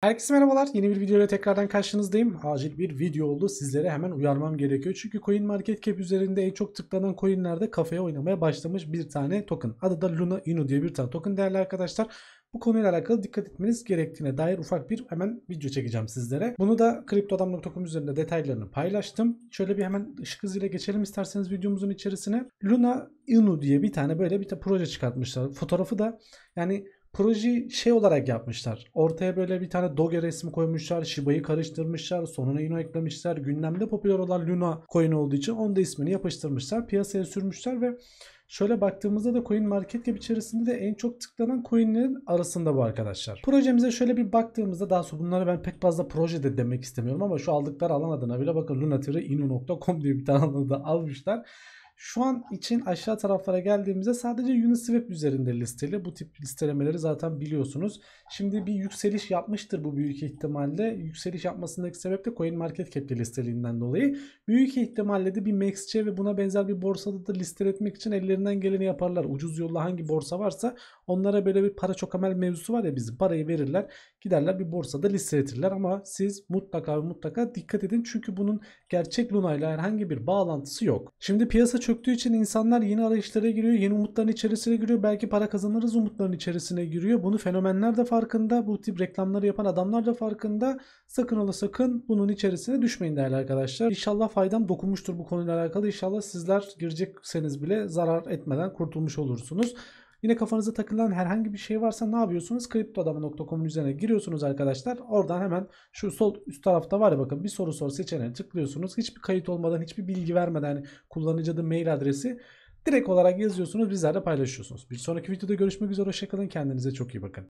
Herkese merhabalar. Yeni bir videoyla tekrardan karşınızdayım. Acil bir video oldu. Sizlere hemen uyarmam gerekiyor. Çünkü CoinMarketCap üzerinde en çok tıklanan coinlerde kafaya oynamaya başlamış bir tane token. Adı da Luna Inu diye bir tane token değerli arkadaşlar. Bu konuyla alakalı dikkat etmeniz gerektiğine dair ufak bir hemen video çekeceğim sizlere. Bunu da kriptoadam.com üzerinde detaylarını paylaştım. Şöyle bir hemen ışık hızıyla geçelim isterseniz videomuzun içerisine. Luna Inu diye bir tane böyle bir proje çıkartmışlar. Fotoğrafı da yani Proje şey olarak yapmışlar. Ortaya böyle bir tane Doge resmi koymuşlar. Shiba'yı karıştırmışlar. Sonuna Inu eklemişler. Gündemde popüler olan Luna coin olduğu için onun da ismini yapıştırmışlar. Piyasaya sürmüşler ve Şöyle baktığımızda da coin market gibi içerisinde de en çok tıklanan coinlerin arasında bu arkadaşlar. Projemize şöyle bir baktığımızda daha sonra bunları ben pek fazla proje de demek istemiyorum ama şu aldıkları alan adına bile bakın Lunatır'ı inu.com diye bir tane alanı da almışlar. Şu an için aşağı taraflara geldiğimizde sadece Uniswap üzerinde listeli. Bu tip listelemeleri zaten biliyorsunuz. Şimdi bir yükseliş yapmıştır bu büyük ihtimalle. Yükseliş yapmasındaki sebep de CoinMarketCap'te listeliğinden dolayı. Büyük ihtimalle de bir MEXC ve buna benzer bir borsada da listeletmek için ellerinden geleni yaparlar. Ucuz yolla hangi borsa varsa onlara böyle bir para çok amel mevzusu var ya bizim parayı verirler. Giderler bir borsada listeletirler ama siz mutlaka mutlaka dikkat edin. Çünkü bunun gerçek Luna ile herhangi bir bağlantısı yok. Şimdi piyasa çöktüğü için insanlar yeni arayışlara giriyor, yeni umutların içerisine giriyor. Belki para kazanırız umutların içerisine giriyor. Bunu fenomenler de farkında, bu tip reklamları yapan adamlar da farkında. Sakın ola sakın bunun içerisine düşmeyin değerli arkadaşlar. İnşallah faydam dokunmuştur bu konuyla alakalı. İnşallah sizler girecekseniz bile zarar etmeden kurtulmuş olursunuz. Yine kafanıza takılan herhangi bir şey varsa ne yapıyorsunuz? kriptoadamı.com'un üzerine giriyorsunuz arkadaşlar. Oradan hemen şu sol üst tarafta var ya bakın bir soru sor seçeneğine tıklıyorsunuz. Hiçbir kayıt olmadan, hiçbir bilgi vermeden yani kullanıcı adı, mail adresi direkt olarak yazıyorsunuz. Bizlerle paylaşıyorsunuz. Bir sonraki videoda görüşmek üzere. Hoşçakalın. Kendinize çok iyi bakın.